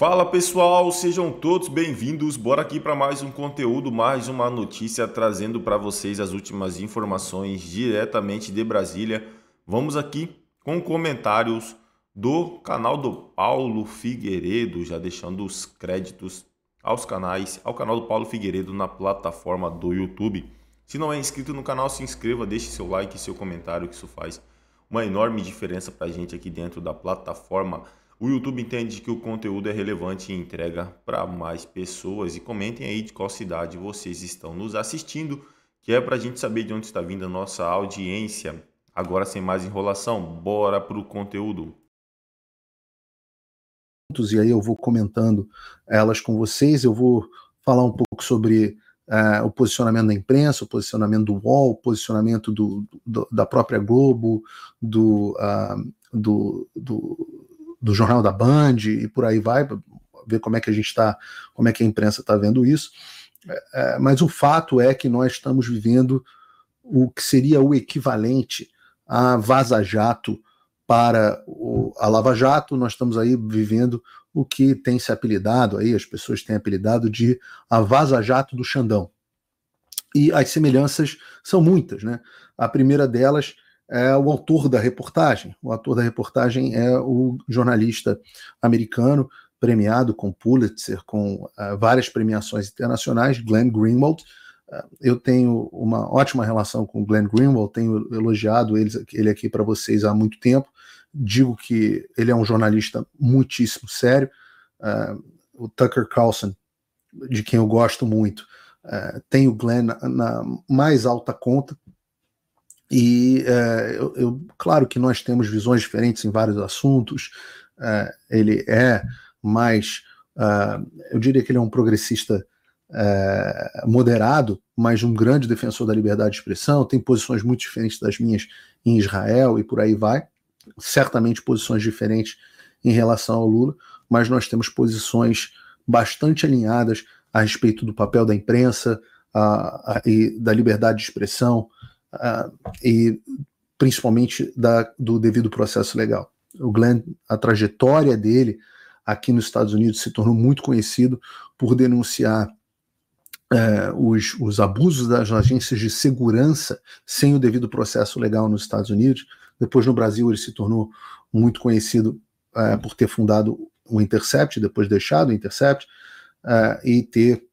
Fala pessoal, sejam todos bem-vindos. Bora aqui para mais um conteúdo, mais uma notícia trazendo para vocês as últimas informações diretamente de Brasília. Vamos aqui com comentários do canal do Paulo Figueiredo, já deixando os créditos aos canais, ao canal do Paulo Figueiredo na plataforma do YouTube. Se não é inscrito no canal, se inscreva, deixe seu like e seu comentário, que isso faz uma enorme diferença para a gente aqui dentro da plataforma. O YouTube entende que o conteúdo é relevante e entrega para mais pessoas. E comentem aí de qual cidade vocês estão nos assistindo, que é para a gente saber de onde está vindo a nossa audiência. Agora, sem mais enrolação, bora para o conteúdo. E aí eu vou comentando elas com vocês. Eu vou falar um pouco sobre Uh, o posicionamento da imprensa, o posicionamento do UOL, o posicionamento do, do da própria Globo, do, uh, do, do, do jornal da Band e por aí vai, ver como é que a gente está, como é que a imprensa está vendo isso. É, é, mas o fato é que nós estamos vivendo o que seria o equivalente a Vaza Jato para o, a Lava Jato, nós estamos aí vivendo o que tem se apelidado aí, as pessoas têm apelidado de a Vaza Jato do Xandão. E as semelhanças são muitas, né? A primeira delas é o autor da reportagem. O autor da reportagem é o jornalista americano premiado com Pulitzer, com uh, várias premiações internacionais, Glenn Greenwald. Uh, eu tenho uma ótima relação com Glenn Greenwald, tenho elogiado ele, ele aqui para vocês há muito tempo. Digo que ele é um jornalista muitíssimo sério. Uh, o Tucker Carlson, de quem eu gosto muito, tem o Glenn na, na mais alta conta e é, eu, eu, claro que nós temos visões diferentes em vários assuntos. É, ele é mais, é, eu diria que ele é um progressista é, moderado, mas um grande defensor da liberdade de expressão. Tem posições muito diferentes das minhas em Israel e por aí vai. Certamente posições diferentes em relação ao Lula, mas nós temos posições bastante alinhadas a respeito do papel da imprensa a, a, e da liberdade de expressão uh, e principalmente da, do devido processo legal. O Glenn, a trajetória dele aqui nos Estados Unidos se tornou muito conhecido por denunciar uh, os, os abusos das agências de segurança sem o devido processo legal nos Estados Unidos. Depois, no Brasil, ele se tornou muito conhecido uh, por ter fundado o Intercept, depois deixado o Intercept, uh, e ter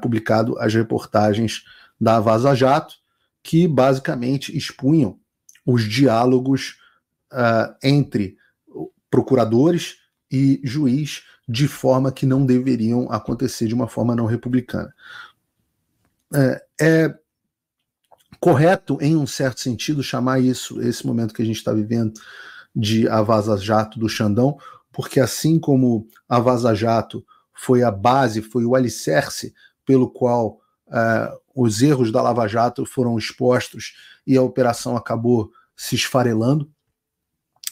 publicado as reportagens da Vaza Jato, que basicamente expunham os diálogos uh, entre procuradores e juiz de forma que não deveriam acontecer de uma forma não republicana. É, é correto, em um certo sentido, chamar isso, esse momento que a gente está vivendo, de a Vaza Jato do Xandão, porque assim como a Vaza Jato foi a base, foi o alicerce pelo qual uh, os erros da Lava Jato foram expostos e a operação acabou se esfarelando.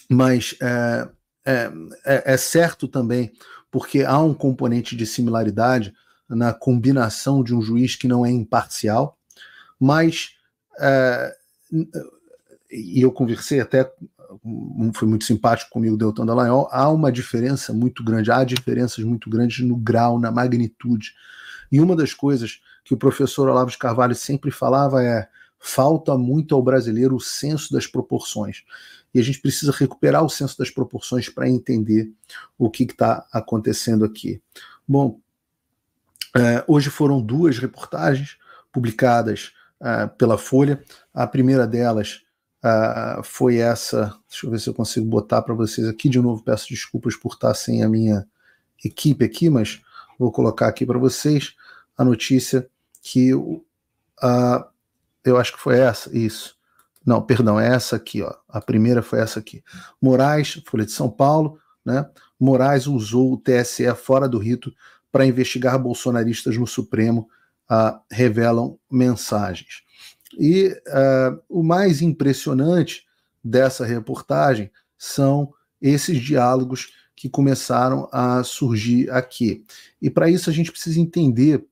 Mas é, é, é, é, certo também, porque há um componente de similaridade na combinação de um juiz que não é imparcial, mas é, e eu conversei até, foi muito simpático comigo, Deltan Dallagnol, há uma diferença muito grande, há diferenças muito grandes no grau, na magnitude. E uma das coisas que o professor Olavo de Carvalho sempre falava é falta muito ao brasileiro o senso das proporções. E a gente precisa recuperar o senso das proporções para entender o que está acontecendo aqui. Bom, é, hoje foram duas reportagens publicadas é, pela Folha. A primeira delas é, foi essa. Deixa eu ver se eu consigo botar para vocês aqui de novo. Peço desculpas por estar sem a minha equipe aqui, mas vou colocar aqui para vocês a notícia que uh, eu acho que foi essa, isso. Não, perdão, é essa aqui, ó. A primeira foi essa aqui. Moraes, Folha de São Paulo, né? Moraes usou o TSE fora do rito para investigar bolsonaristas no Supremo, uh, revelam mensagens. E uh, o mais impressionante dessa reportagem são esses diálogos que começaram a surgir aqui. E para isso a gente precisa entender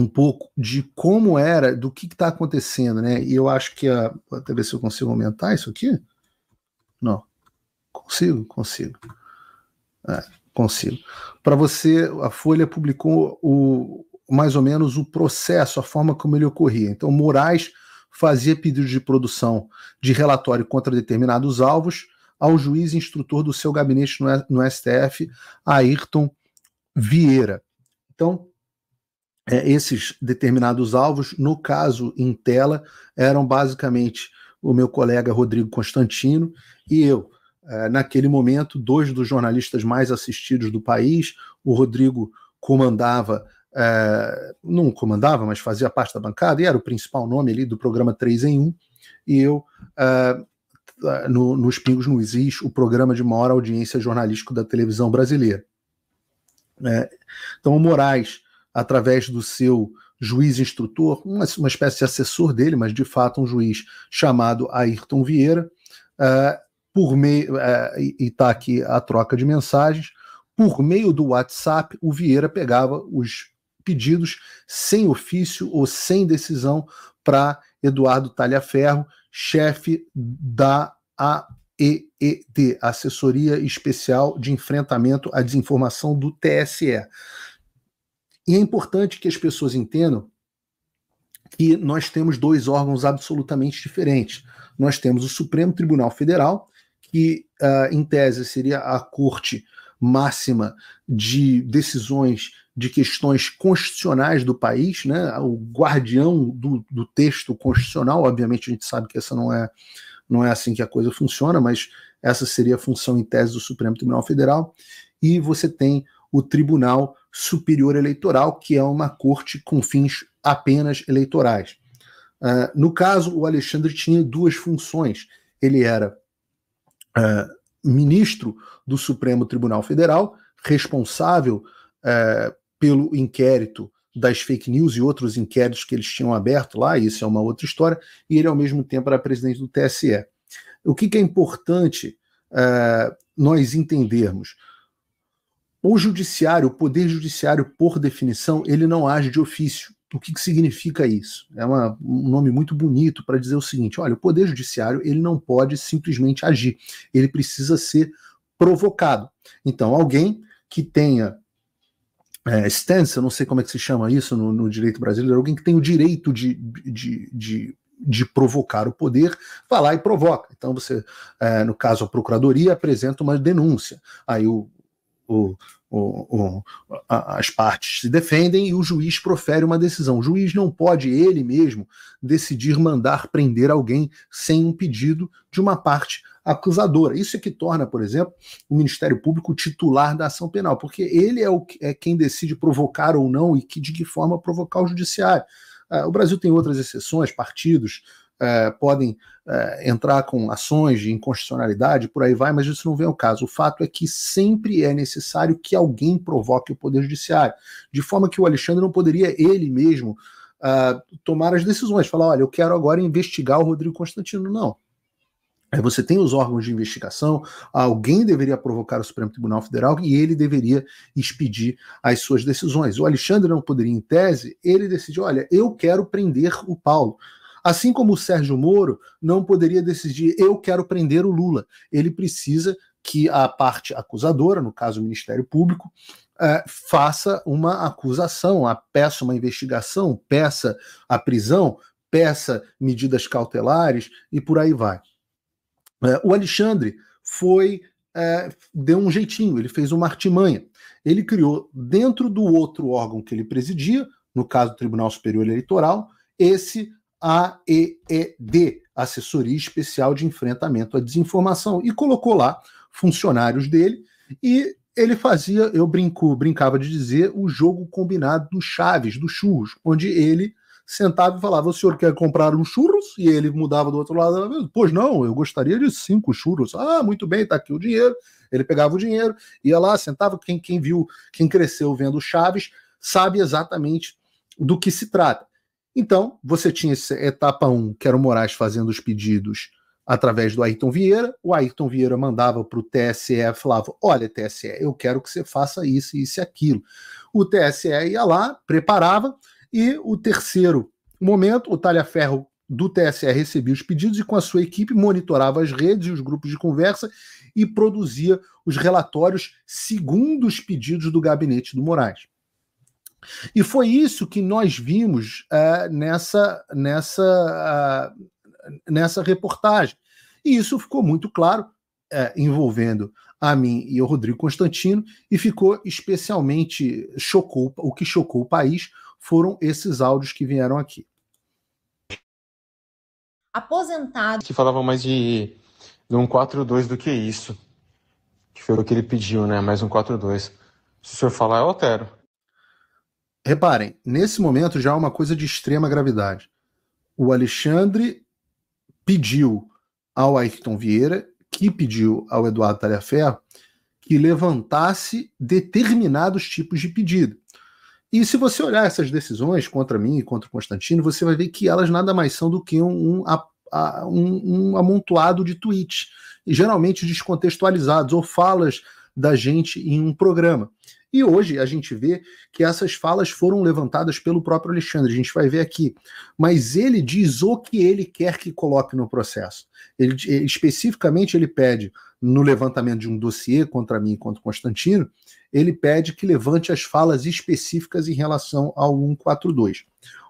um pouco de como era, do que está acontecendo, né? E eu acho que a. até ver se eu consigo aumentar isso aqui. Não. Consigo? Consigo. É, consigo. Para você, a Folha publicou o mais ou menos o processo, a forma como ele ocorria. Então, Moraes fazia pedido de produção de relatório contra determinados alvos ao juiz instrutor do seu gabinete no STF, Ayrton Vieira. Então, é, esses determinados alvos, no caso em tela, eram basicamente o meu colega Rodrigo Constantino e eu. É, naquele momento, dois dos jornalistas mais assistidos do país, o Rodrigo comandava, é, não comandava, mas fazia parte da bancada e era o principal nome ali do programa 3 em 1, e eu. É, no, nos Pingos no Isis, o programa de maior audiência jornalístico da televisão brasileira. É, então, o Moraes através do seu juiz instrutor, uma, uma espécie de assessor dele, mas de fato um juiz chamado Ayrton Vieira, uh, por meio uh, eh, e está aqui a troca de mensagens. Por meio do WhatsApp, o Vieira pegava os pedidos sem ofício ou sem decisão para Eduardo Talhaferro, chefe da AEED, Assessoria Especial de Enfrentamento à Desinformação do TSE. E é importante que as pessoas entendam que nós temos dois órgãos absolutamente diferentes. Nós temos o Supremo Tribunal Federal, que uh, em tese seria a corte máxima de decisões de questões constitucionais do país, né? o guardião do, do, texto constitucional. Obviamente, a gente sabe que essa não é, não é assim que a coisa funciona, mas essa seria a função em tese do Supremo Tribunal Federal. E você tem o Tribunal superior eleitoral, que é uma corte com fins apenas eleitorais. Uh, no caso, o Alexandre tinha duas funções. Ele era uh, ministro do Supremo Tribunal Federal, responsável uh, pelo inquérito das fake news e outros inquéritos que eles tinham aberto lá, isso é uma outra história, e ele, ao mesmo tempo, era presidente do TSE. O que, que é importante nós entendermos? O judiciário, o poder judiciário, por definição, ele não age de ofício. O que, que significa isso? É uma, um nome muito bonito para dizer o seguinte: olha, o poder judiciário ele não pode simplesmente agir, ele precisa ser provocado. Então, alguém que tenha é, stance, eu não sei como é que se chama isso no, no direito brasileiro, alguém que tem o direito de, de, de, de, provocar o poder, vai lá e provoca. Então você, é, no caso a procuradoria, apresenta uma denúncia. Aí o, o, o, o, as partes se defendem e o juiz profere uma decisão. O juiz não pode ele mesmo decidir mandar prender alguém sem um pedido de uma parte acusadora. Isso é que torna, por exemplo, o Ministério Público titular da ação penal, porque ele é, o, é quem decide provocar ou não e que, de que forma provocar o judiciário. Ah, o Brasil tem outras exceções, partidos, é, podem é, entrar com ações de inconstitucionalidade, por aí vai, mas isso não vem ao caso. O fato é que sempre é necessário que alguém provoque o Poder Judiciário, de forma que o Alexandre não poderia ele mesmo uh, tomar as decisões, falar: olha, eu quero agora investigar o Rodrigo Constantino. Não. Você tem os órgãos de investigação, alguém deveria provocar o Supremo Tribunal Federal e ele deveria expedir as suas decisões. O Alexandre não poderia, em tese, ele decidiu: olha, eu quero prender o Paulo. Assim como o Sérgio Moro não poderia decidir, eu quero prender o Lula. Ele precisa que a parte acusadora, no caso o Ministério Público, é, faça uma acusação, a peça uma investigação, peça a prisão, peça medidas cautelares e por aí vai. É, o Alexandre foi é, deu um jeitinho, ele fez uma artimanha. Ele criou dentro do outro órgão que ele presidia, no caso do Tribunal Superior Eleitoral, esse AEED, Assessoria Especial de Enfrentamento à Desinformação, e colocou lá funcionários dele e ele fazia, eu brinco, brincava de dizer, o jogo combinado do Chaves, do Churros, onde ele sentava e falava: O senhor quer comprar um churros? E ele mudava do outro lado: Pois não, eu gostaria de cinco churros. Ah, muito bem, tá aqui o dinheiro. Ele pegava o dinheiro, ia lá, sentava. Quem, quem viu, quem cresceu vendo Chaves, sabe exatamente do que se trata. Então, você tinha essa etapa 1, um, que era o Moraes fazendo os pedidos através do Ayrton Vieira. O Ayrton Vieira mandava para o TSE, falava: Olha, TSE, eu quero que você faça isso, isso e aquilo. O TSE ia lá, preparava, e o terceiro momento, o Talhaferro do TSE recebia os pedidos e, com a sua equipe, monitorava as redes e os grupos de conversa e produzia os relatórios segundo os pedidos do gabinete do Moraes. E foi isso que nós vimos uh, nessa, nessa, uh, nessa reportagem. E isso ficou muito claro, uh, envolvendo a mim e o Rodrigo Constantino, e ficou especialmente chocou o que chocou o país foram esses áudios que vieram aqui. Aposentado. Que falava mais de, de um 4-2 do que isso. Que foi o que ele pediu, né? Mais um 4-2. Se o senhor falar, eu altero. Reparem, nesse momento já é uma coisa de extrema gravidade. O Alexandre pediu ao Ayrton Vieira, que pediu ao Eduardo Taliaferro, que levantasse determinados tipos de pedido. E se você olhar essas decisões contra mim e contra o Constantino, você vai ver que elas nada mais são do que um, um, um, um amontoado de tweets, geralmente descontextualizados, ou falas da gente em um programa. E hoje a gente vê que essas falas foram levantadas pelo próprio Alexandre, a gente vai ver aqui. Mas ele diz o que ele quer que coloque no processo. Ele, especificamente ele pede, no levantamento de um dossiê contra mim e contra Constantino, ele pede que levante as falas específicas em relação ao 142.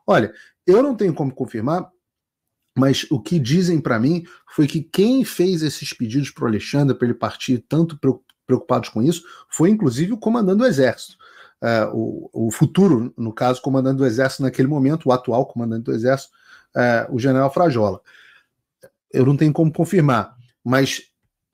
Olha, eu não tenho como confirmar, mas o que dizem para mim foi que quem fez esses pedidos para o Alexandre, para ele partir tanto preocupados com isso foi inclusive o comandante do Exército. É, o, o, futuro, no caso, comandante do Exército naquele momento, o atual comandante do Exército, é, o general Frajola. Eu não tenho como confirmar, mas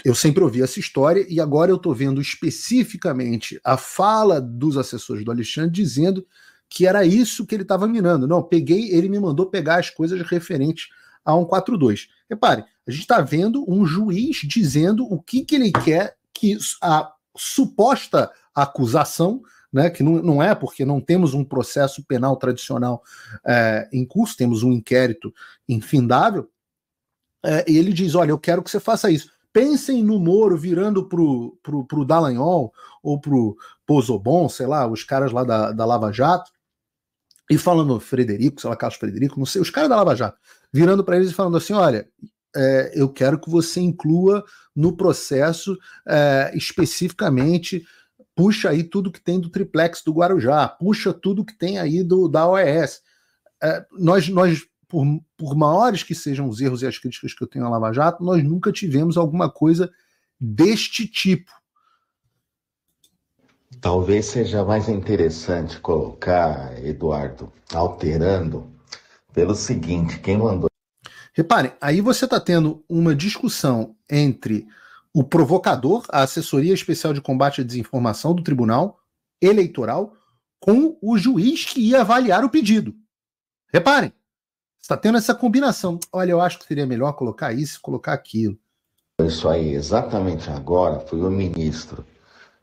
eu sempre ouvi essa história e agora eu estou vendo especificamente a fala dos assessores do Alexandre dizendo que era isso que ele estava minando. Não, peguei, ele me mandou pegar as coisas referentes a 142. Repare, a gente está vendo um juiz dizendo o que, que ele quer que a suposta acusação, né, que não, não é porque não temos um processo penal tradicional é, em curso, temos um inquérito infindável, é, ele diz: olha, eu quero que você faça isso. Pensem no Moro virando pro, pro, pro Dallagnol ou pro Pozobon, sei lá, os caras lá da, da Lava Jato, e falando, Frederico, sei lá, Carlos Frederico, não sei, os caras da Lava Jato, virando para eles e falando assim: olha, é, eu quero que você inclua no processo é, especificamente puxa aí tudo que tem do triplex do Guarujá, puxa tudo que tem aí do da OES. É, nós, nós por, por maiores que sejam os erros e as críticas que eu tenho à Lava Jato, nós nunca tivemos alguma coisa deste tipo. Talvez seja mais interessante colocar, Eduardo, alterando, pelo seguinte: quem mandou Reparem, aí você está tendo uma discussão entre o provocador, a assessoria especial de combate à desinformação do Tribunal Eleitoral, com o juiz que ia avaliar o pedido. Reparem, está tendo essa combinação. Olha, eu acho que seria melhor colocar isso, colocar aquilo. Isso aí, exatamente agora, foi o ministro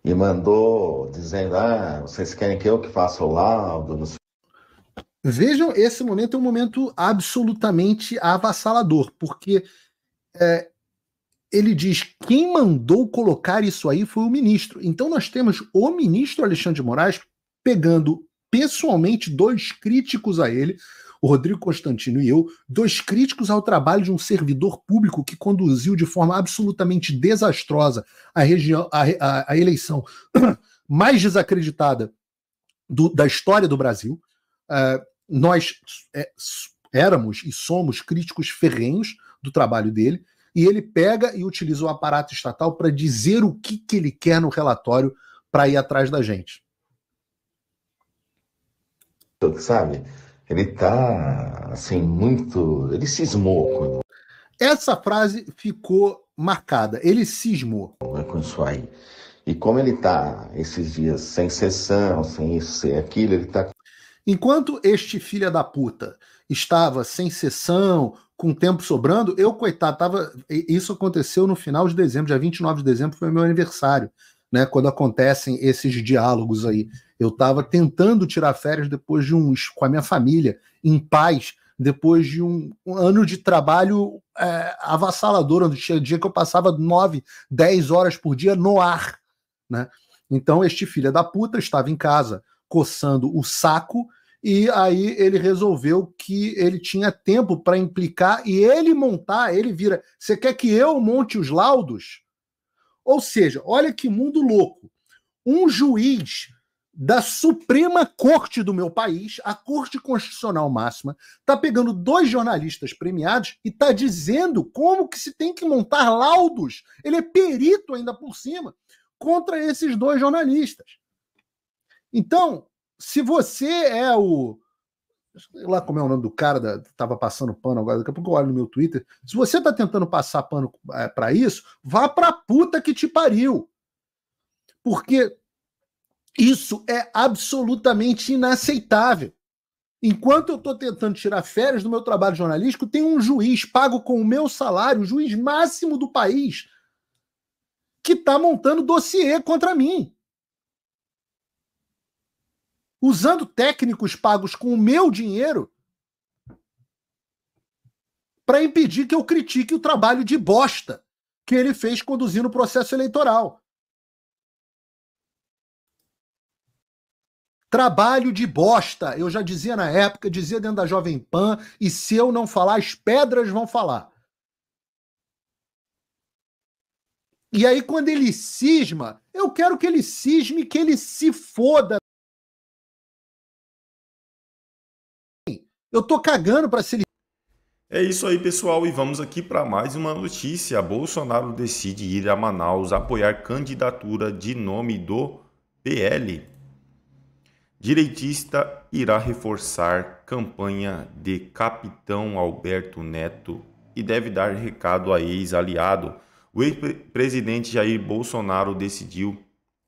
e mandou dizendo: ah, vocês querem que eu que faça o laudo, não sei Vejam, esse momento é um momento absolutamente avassalador, porque é, ele diz: quem mandou colocar isso aí foi o ministro. Então nós temos o ministro Alexandre de Moraes pegando pessoalmente dois críticos a ele, o Rodrigo Constantino e eu, dois críticos ao trabalho de um servidor público que conduziu de forma absolutamente desastrosa a, região, a, a, a eleição mais desacreditada do, da história do Brasil. Uh, nós é, éramos e somos críticos ferrenhos do trabalho dele, e ele pega e utiliza o aparato estatal para dizer o que, que ele quer no relatório para ir atrás da gente. Sabe? Ele tá assim muito, ele cismou. Essa frase ficou marcada. Ele cismou. É com isso aí. E como ele tá esses dias sem sessão, sem isso, sem aquilo, ele tá Enquanto este filho da puta estava sem sessão, com tempo sobrando, eu, coitado, tava. Isso aconteceu no final de dezembro, dia 29 de dezembro foi meu aniversário, né? Quando acontecem esses diálogos aí. Eu estava tentando tirar férias depois de uns. com a minha família, em paz, depois de um, um ano de trabalho é, avassalador, onde tinha dia que eu passava 9, 10 horas por dia no ar, né? Então, este filho da puta estava em casa coçando o saco. E aí ele resolveu que ele tinha tempo para implicar e ele montar, ele vira. Você quer que eu monte os laudos? Ou seja, olha que mundo louco. Um juiz da Suprema Corte do meu país, a Corte Constitucional Máxima, está pegando dois jornalistas premiados e está dizendo como que se tem que montar laudos. Ele é perito ainda por cima contra esses dois jornalistas. Então, se você é o. Sei lá como é o nome do cara, da, estava passando pano agora, daqui a pouco eu olho no meu Twitter. Se você está tentando passar pano é, para isso, vá a puta que te pariu. Porque isso é absolutamente inaceitável. Enquanto eu estou tentando tirar férias do meu trabalho jornalístico, tem um juiz pago com o meu salário, o juiz máximo do país, que está montando dossiê contra mim usando técnicos pagos com o meu dinheiro para impedir que eu critique o trabalho de bosta que ele fez conduzindo o processo eleitoral. Trabalho de bosta, eu já dizia na época, dizia dentro da Jovem Pan, e se eu não falar, as pedras vão falar. E aí, quando ele cisma, eu quero que ele cisme, que ele se foda Eu tô cagando para se é isso aí, pessoal, e vamos aqui para mais uma notícia. Bolsonaro decide ir a Manaus apoiar candidatura de nome do PL. Direitista irá reforçar campanha de Capitão Alberto Neto e deve dar recado a ex-aliado. O ex-presidente Jair Bolsonaro decidiu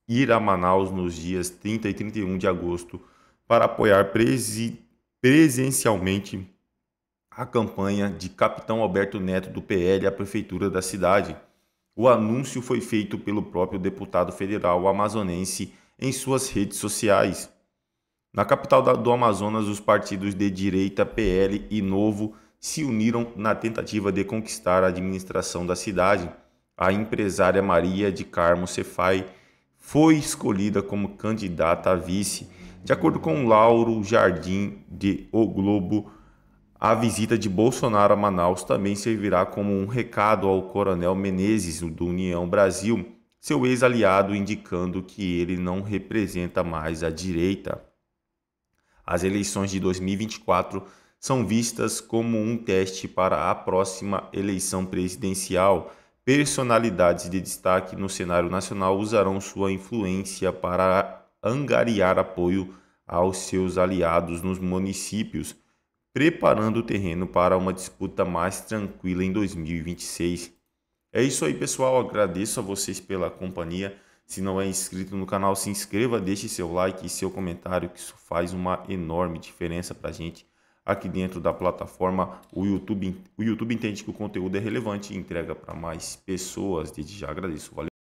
ir a Manaus nos dias 30 e 31 de agosto para apoiar presidente presencialmente a campanha de Capitão Alberto Neto do PL à prefeitura da cidade. O anúncio foi feito pelo próprio deputado federal amazonense em suas redes sociais. Na capital do Amazonas, os partidos de direita PL e Novo se uniram na tentativa de conquistar a administração da cidade. A empresária Maria de Carmo Cefai foi escolhida como candidata a vice de acordo com Lauro Jardim de O Globo, a visita de Bolsonaro a Manaus também servirá como um recado ao coronel Menezes do União Brasil, seu ex-aliado, indicando que ele não representa mais a direita. As eleições de 2024 são vistas como um teste para a próxima eleição presidencial. Personalidades de destaque no cenário nacional usarão sua influência para angariar apoio aos seus aliados nos municípios, preparando o terreno para uma disputa mais tranquila em 2026. É isso aí, pessoal. Agradeço a vocês pela companhia. Se não é inscrito no canal, se inscreva, deixe seu like e seu comentário, que isso faz uma enorme diferença para a gente aqui dentro da plataforma. O YouTube, o YouTube entende que o conteúdo é relevante e entrega para mais pessoas. Desde já agradeço. Valeu.